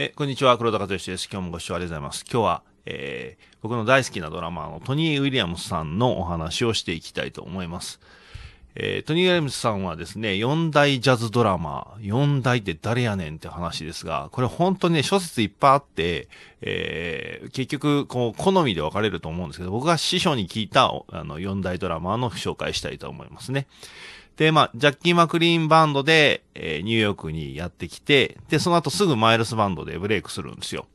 えこんにちは、黒田和義です。今日もご視聴ありがとうございます。今日は、えー、僕の大好きなドラマーのトニー・ウィリアムスさんのお話をしていきたいと思います。えー、トニー・ウィリアムスさんはですね、四大ジャズドラマ、四大って誰やねんって話ですが、これ本当にね、諸説いっぱいあって、えー、結局、こう、好みで分かれると思うんですけど、僕が師匠に聞いた、あの、四大ドラマの紹介したいと思いますね。で、まあ、ジャッキー・マクリーンバンドで、えー、ニューヨークにやってきて、で、その後すぐマイルスバンドでブレイクするんですよ。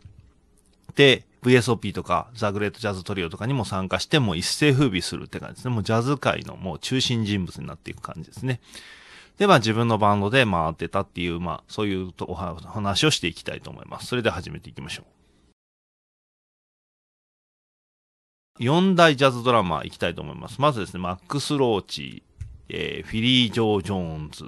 で、VSOP とか、ザ・グレート・ジャズ・トリオとかにも参加して、もう一世風靡するって感じですね。もうジャズ界のもう中心人物になっていく感じですね。で、まあ自分のバンドで回ってたっていう、まあそういうお話をしていきたいと思います。それで始めていきましょう。4大ジャズドラマーいきたいと思います。まずですね、マックス・ローチえー、フィリー・ジョー・ジョーンズ、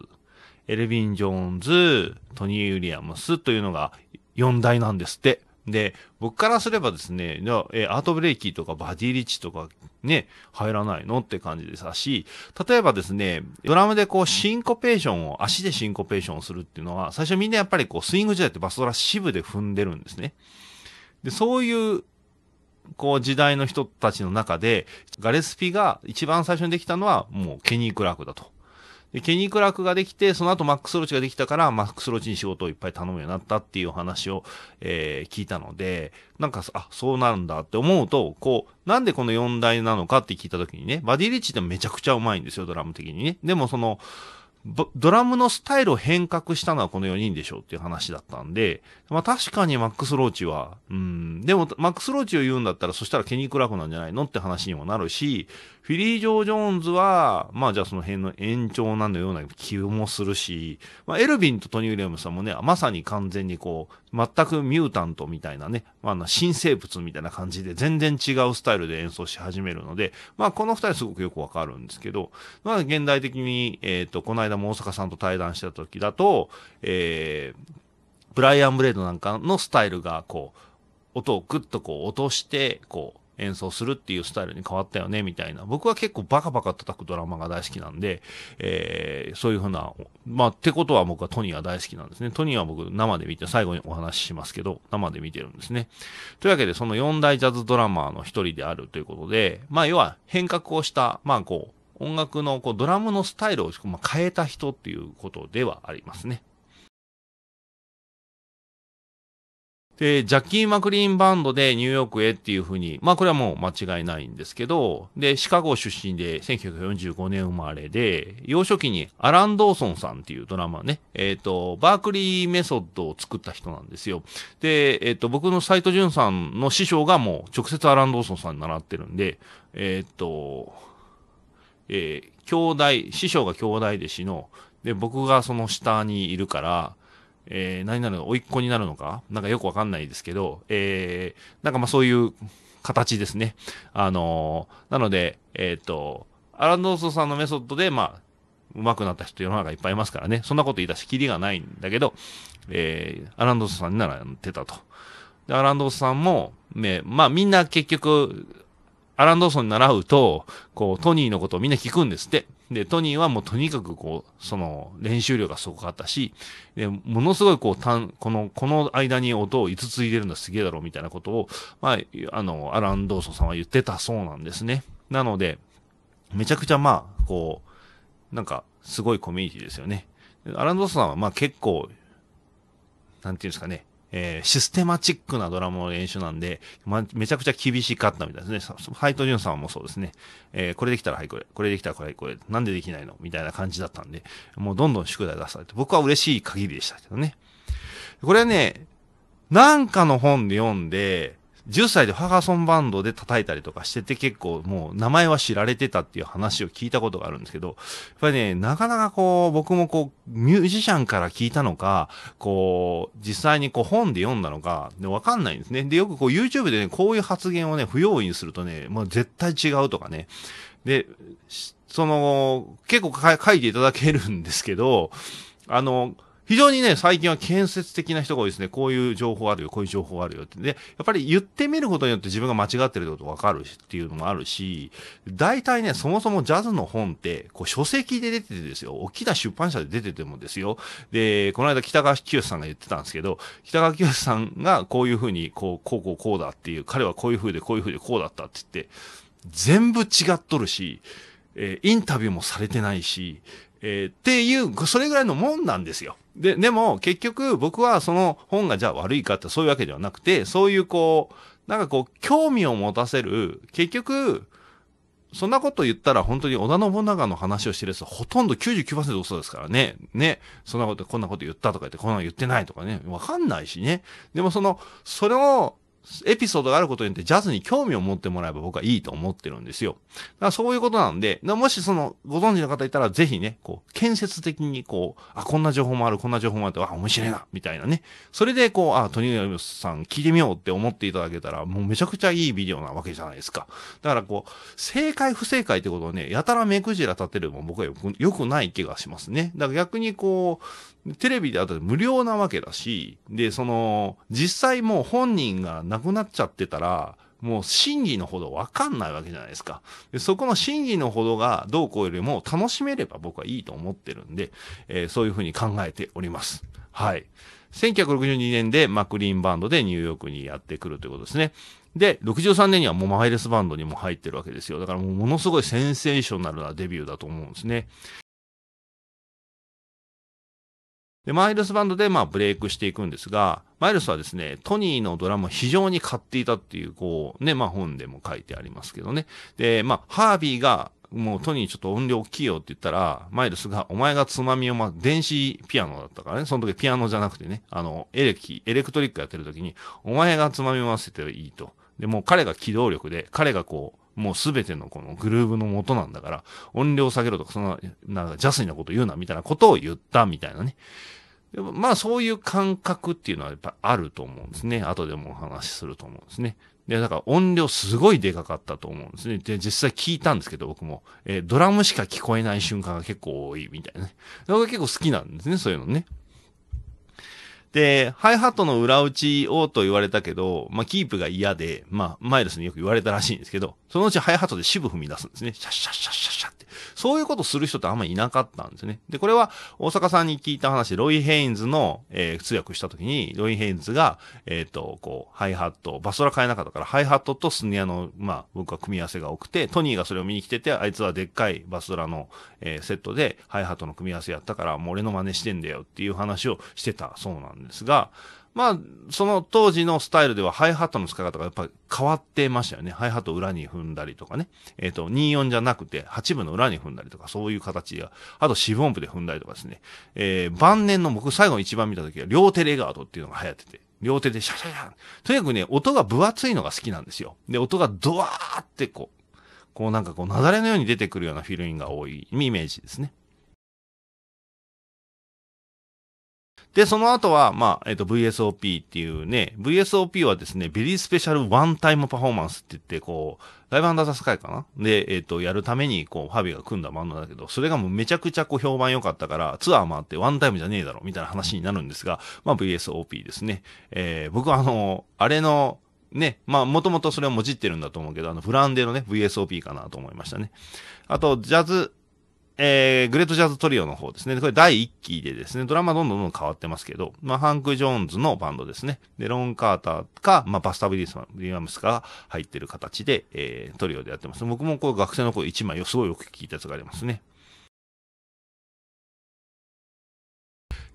エルヴィン・ジョーンズ、トニー・ウィリアムスというのが4台なんですって。で、僕からすればですね、じゃあ、えアートブレイキーとかバディリッチとかね、入らないのって感じでさし、例えばですね、ドラムでこうシンコペーションを、足でシンコペーションをするっていうのは、最初みんなやっぱりこうスイング時代ってバスドラシブで踏んでるんですね。で、そういうこう時代の人たちの中で、ガレスピが一番最初にできたのはもうケニー・クラークだと。で、ケニー・クラークができて、その後マックス・ローチができたから、マックス・ローチに仕事をいっぱい頼むようになったっていう話を、えー、聞いたので、なんか、あ、そうなんだって思うと、こう、なんでこの4代なのかって聞いた時にね、バディ・リッチってめちゃくちゃうまいんですよ、ドラム的にね。でもその、ドラムのスタイルを変革したのはこの4人でしょうっていう話だったんで、まあ確かにマックス・ローチは、うん、でもマックス・ローチを言うんだったらそしたらケニー・クラークなんじゃないのって話にもなるし、フィリー・ジョー・ジョーンズは、まあじゃあその辺の延長なのような気もするし、まあエルヴィンとトニー・ウィリアムさんもね、まさに完全にこう、全くミュータントみたいなね、まあ新生物みたいな感じで全然違うスタイルで演奏し始めるので、まあこの二人すごくよくわかるんですけど、まあ現代的に、えっ、ー、と、この間も大阪さんと対談した時だと、えー、ブライアン・ブレードなんかのスタイルが、こう、音をグッとこう落として、こう、演奏するっていうスタイルに変わったよね、みたいな。僕は結構バカバカ叩くドラマが大好きなんで、えー、そういうふうな、まあ、ってことは僕はトニーは大好きなんですね。トニーは僕生で見て、最後にお話ししますけど、生で見てるんですね。というわけで、その4大ジャズドラマーの一人であるということで、まあ、要は変革をした、まあ、こう、音楽のこうドラムのスタイルをまあ変えた人っていうことではありますね。で、ジャッキー・マクリーンバンドでニューヨークへっていうふうに、まあこれはもう間違いないんですけど、で、シカゴ出身で1945年生まれで、幼少期にアラン・ドーソンさんっていうドラマね、えっ、ー、と、バークリーメソッドを作った人なんですよ。で、えっ、ー、と、僕の斎藤淳さんの師匠がもう直接アラン・ドーソンさんに習ってるんで、えっ、ー、と、えー、兄弟、師匠が兄弟弟子の、で、僕がその下にいるから、えー、何なるの、甥っ子になるのかなんかよくわかんないですけど、えー、なんかまあそういう形ですね。あのー、なので、えっ、ー、と、アランドーソさんのメソッドで、まあ、上手くなった人世の中いっぱいいますからね。そんなこと言い出しきりがないんだけど、えー、アランドーソさんにならん、てたと。で、アランドーソさんも、ね、まあみんな結局、アラン・ドーソンに習うと、こう、トニーのことをみんな聞くんですって。で、トニーはもうとにかくこう、その、練習量がすごかったし、で、ものすごいこう、たん、この、この間に音を5つ入れるのすげえだろ、うみたいなことを、まあ、あの、アラン・ドーソンさんは言ってたそうなんですね。なので、めちゃくちゃまあ、こう、なんか、すごいコミュニティですよね。アラン・ドーソンさんはまあ結構、なんていうんですかね、えー、システマチックなドラムの練習なんで、ま、めちゃくちゃ厳しかったみたいですね。ジュンさんもそうですね。えー、これできたらはいこれ、これできたらこれ、これ、なんでできないのみたいな感じだったんで、もうどんどん宿題出されて、僕は嬉しい限りでしたけどね。これはね、なんかの本で読んで、10歳でファガソンバンドで叩いたりとかしてて結構もう名前は知られてたっていう話を聞いたことがあるんですけど、やっぱりね、なかなかこう、僕もこう、ミュージシャンから聞いたのか、こう、実際にこう本で読んだのか、で、わかんないんですね。で、よくこう YouTube でね、こういう発言をね、不用意にするとね、もう絶対違うとかね。で、その、結構書いていただけるんですけど、あの、非常にね、最近は建設的な人が多いですね。こういう情報あるよ、こういう情報あるよって。で、やっぱり言ってみることによって自分が間違ってることわかるしっていうのもあるし、大体ね、そもそもジャズの本って、こう書籍で出ててですよ。大きな出版社で出ててもですよ。で、この間北川清さんが言ってたんですけど、北川清さんがこういうふうに、こう、こうこうこうだっていう、彼はこういうふうでこういうふうでこうだったって言って、全部違っとるし、えー、インタビューもされてないし、えー、っていう、それぐらいのもんなんですよ。で、でも結局僕はその本がじゃあ悪いかってそういうわけではなくて、そういうこう、なんかこう、興味を持たせる、結局、そんなこと言ったら本当に織田信長の話をしてるやつほとんど99%嘘ですからね。ね。そんなこと、こんなこと言ったとか言って、こんなの言ってないとかね。わかんないしね。でもその、それをエピソードがあることによってジャズに興味を持ってもらえば僕はいいと思ってるんですよ。だからそういうことなんで、もしそのご存知の方いたらぜひね、こう、建設的にこう、あ、こんな情報もある、こんな情報もあって、あ、面白いな、みたいなね。それでこう、あ、トニーヨさん聞いてみようって思っていただけたら、もうめちゃくちゃいいビデオなわけじゃないですか。だからこう、正解不正解ってことをね、やたら目くじら立てるも僕はよくない気がしますね。だから逆にこう、テレビであと無料なわけだし、で、その、実際もう本人が亡くなっちゃってたら、もう真偽のほどわかんないわけじゃないですか。でそこの真偽のほどがどうこうよりも楽しめれば僕はいいと思ってるんで、えー、そういうふうに考えております。はい。1962年でマクリーンバンドでニューヨークにやってくるということですね。で、63年にはもうマイレスバンドにも入ってるわけですよ。だからもうものすごいセンセーショナルなデビューだと思うんですね。で、マイルスバンドでまあブレイクしていくんですが、マイルスはですね、トニーのドラムを非常に買っていたっていう、こう、ね、まあ本でも書いてありますけどね。で、まあ、ハービーが、もうトニーちょっと音量大きいよって言ったら、マイルスが、お前がつまみを、まあ、電子ピアノだったからね、その時ピアノじゃなくてね、あの、エレキ、エレクトリックやってる時に、お前がつまみ合わせていいと。で、もう彼が機動力で、彼がこう、もうすべてのこのグルーブの元なんだから、音量下げろとか、そんな、なんかジャスなこと言うな、みたいなことを言ったみたいなね。まあそういう感覚っていうのはやっぱあると思うんですね。後でもお話しすると思うんですね。で、だから音量すごいでかかったと思うんですね。で、実際聞いたんですけど、僕も、えー、ドラムしか聞こえない瞬間が結構多いみたいなね。僕ら結構好きなんですね、そういうのね。で、ハイハットの裏打ちをと言われたけど、まあ、キープが嫌で、まあ、マイルスによく言われたらしいんですけど、そのうちハイハットで支部踏み出すんですね。シャッシャッシャッシャッシャッ。そういうことする人ってあんまりいなかったんですね。で、これは大阪さんに聞いた話、ロイ・ヘインズの、えー、通訳した時に、ロイ・ヘインズが、えっ、ー、と、こう、ハイハット、バストラ買えなかったから、ハイハットとスネアの、まあ、僕は組み合わせが多くて、トニーがそれを見に来てて、あいつはでっかいバストラの、えー、セットで、ハイハットの組み合わせやったから、もう俺の真似してんだよっていう話をしてたそうなんですが、まあ、その当時のスタイルではハイハットの使い方がやっぱり変わってましたよね。ハイハット裏に踏んだりとかね。えっ、ー、と、24じゃなくて8分の裏に踏んだりとか、そういう形や、あと四分音符で踏んだりとかですね。えー、晩年の僕最後の一番見た時は両手レガードっていうのが流行ってて。両手でシャシャシャ。とにかくね、音が分厚いのが好きなんですよ。で、音がドワーってこう、こうなんかこう、なだれのように出てくるようなフィルインが多いイメージですね。で、その後は、まあ、えっ、ー、と、VSOP っていうね、VSOP はですね、ベリースペシャルワンタイムパフォーマンスって言って、こう、ライブアンダーザスカイかなで、えっ、ー、と、やるために、こう、ファビが組んだバンドだけど、それがもうめちゃくちゃこう、評判良かったから、ツアー回ってワンタイムじゃねえだろ、みたいな話になるんですが、まあ、VSOP ですね。えー、僕はあの、あれの、ね、まあ、もともとそれをもじってるんだと思うけど、あの、フランデのね、VSOP かなと思いましたね。あと、ジャズ、えー、グレートジャズトリオの方ですね。これ第1期でですね、ドラマどんどんどん変わってますけど、まあ、ハンク・ジョーンズのバンドですね。で、ロン・カーターか、まあ、バスター・ビリリアムスが入ってる形で、えー、トリオでやってます。僕もこう学生の頃1枚をすごいよく聞いたやつがありますね。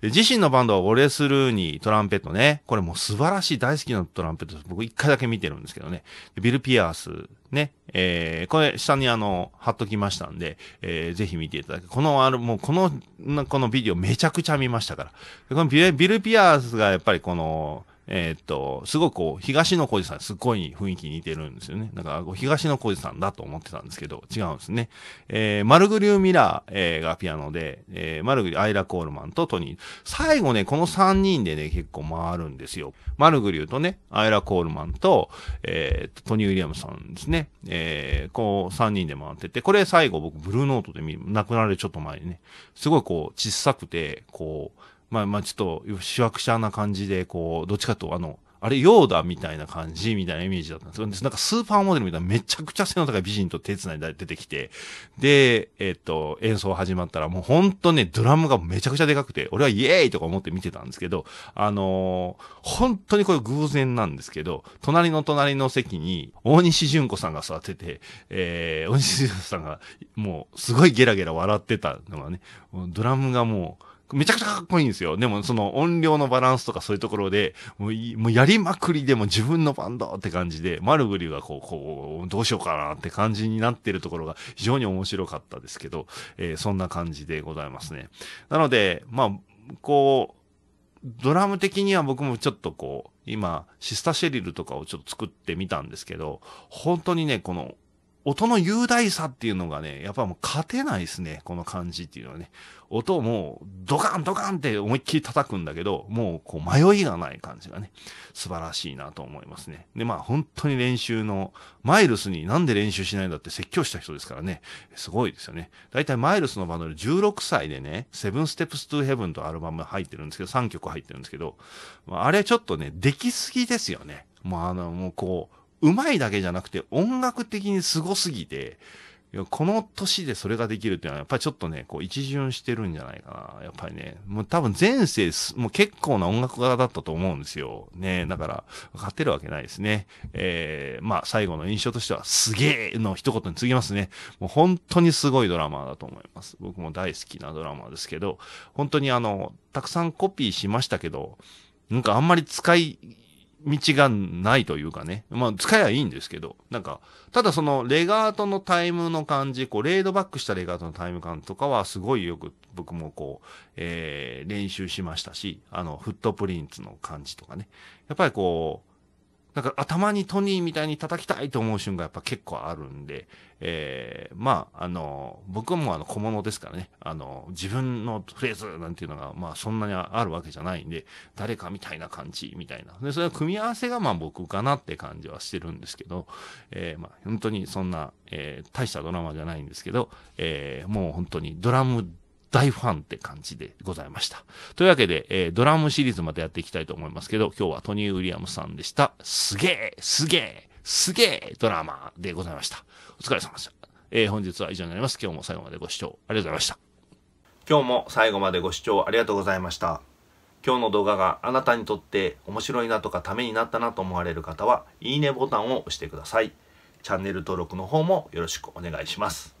自身のバンドはオレス・ルーニー、トランペットね。これもう素晴らしい大好きなトランペットです。僕一回だけ見てるんですけどね。ビル・ピアースね、えー、これ下にあの、貼っときましたんで、えー、ぜひ見ていただく。この、ある、もうこの、このビデオめちゃくちゃ見ましたから。このビルピアースがやっぱりこの、えー、っと、すごくこう、東野小路さん、すっごい雰囲気似てるんですよね。だからこう、東野小路さんだと思ってたんですけど、違うんですね。えー、マルグリュー・ミラー、えー、がピアノで、えー、マルグリュー、アイラ・コールマンとトニー。最後ね、この3人でね、結構回るんですよ。マルグリューとね、アイラ・コールマンと、えー、トニー・ウィリアムさんですね。えー、こう、3人で回ってて、これ最後僕、ブルーノートで見、亡くなるちょっと前にね、すごいこう、小さくて、こう、まあまあちょっと、しわくちゃな感じで、こう、どっちかと、あの、あれ、ヨーダみたいな感じみたいなイメージだったんです。なんかスーパーモデルみたいなめちゃくちゃ背の高い美人と手繋いで出てきて、で、えっ、と、演奏始まったらもうほんとね、ドラムがめちゃくちゃでかくて、俺はイエーイとか思って見てたんですけど、あのー、本当にこれ偶然なんですけど、隣の隣の席に大西純子さんが座ってて、えー、大西純子さんがもうすごいゲラゲラ笑ってたのがね、ドラムがもう、めちゃくちゃかっこいいんですよ。でもその音量のバランスとかそういうところで、もうもうやりまくりでも自分のバンドって感じで、マルグリがこう、こう、どうしようかなって感じになってるところが非常に面白かったですけど、えー、そんな感じでございますね。なので、まあ、こう、ドラム的には僕もちょっとこう、今、シスタシェリルとかをちょっと作ってみたんですけど、本当にね、この音の雄大さっていうのがね、やっぱもう勝てないですね、この感じっていうのはね。音をもうドカンドカンって思いっきり叩くんだけど、もうこう迷いがない感じがね、素晴らしいなと思いますね。で、まあ本当に練習の、マイルスになんで練習しないんだって説教した人ですからね、すごいですよね。だいたいマイルスのバンドで16歳でね、セブンステップストゥーヘブンとアルバム入ってるんですけど、3曲入ってるんですけど、あれちょっとね、できすぎですよね。もうあの、もうこう、うまいだけじゃなくて音楽的に凄すすぎて、この年でそれができるっていうのは、やっぱりちょっとね、こう一巡してるんじゃないかな。やっぱりね、もう多分前世、もう結構な音楽家だったと思うんですよ。ねだから、勝てるわけないですね。えー、まあ最後の印象としては、すげえの一言に次ぎますね。もう本当にすごいドラマだと思います。僕も大好きなドラマですけど、本当にあの、たくさんコピーしましたけど、なんかあんまり使い道がないというかね。まあ、使えばいいんですけど。なんか、ただその、レガートのタイムの感じ、こう、レードバックしたレガートのタイム感とかは、すごいよく、僕もこう、えー、練習しましたし、あの、フットプリンツの感じとかね。やっぱりこう、だから頭にトニーみたいに叩きたいと思う瞬間やっぱ結構あるんで、ええー、まあ、あの、僕もあの小物ですからね、あの、自分のフレーズなんていうのが、まあそんなにあるわけじゃないんで、誰かみたいな感じみたいな。で、それは組み合わせがまあ僕かなって感じはしてるんですけど、ええー、まあ本当にそんな、ええー、大したドラマじゃないんですけど、ええもう本当にドラム大ファンって感じでございました。というわけで、えー、ドラムシリーズまでやっていきたいと思いますけど、今日はトニー・ウィリアムさんでした。すげえすげえすげえドラマーでございました。お疲れ様でした。えー、本日は以上になります。今日も最後までご視聴ありがとうございました。今日も最後までご視聴ありがとうございました。今日の動画があなたにとって面白いなとかためになったなと思われる方は、いいねボタンを押してください。チャンネル登録の方もよろしくお願いします。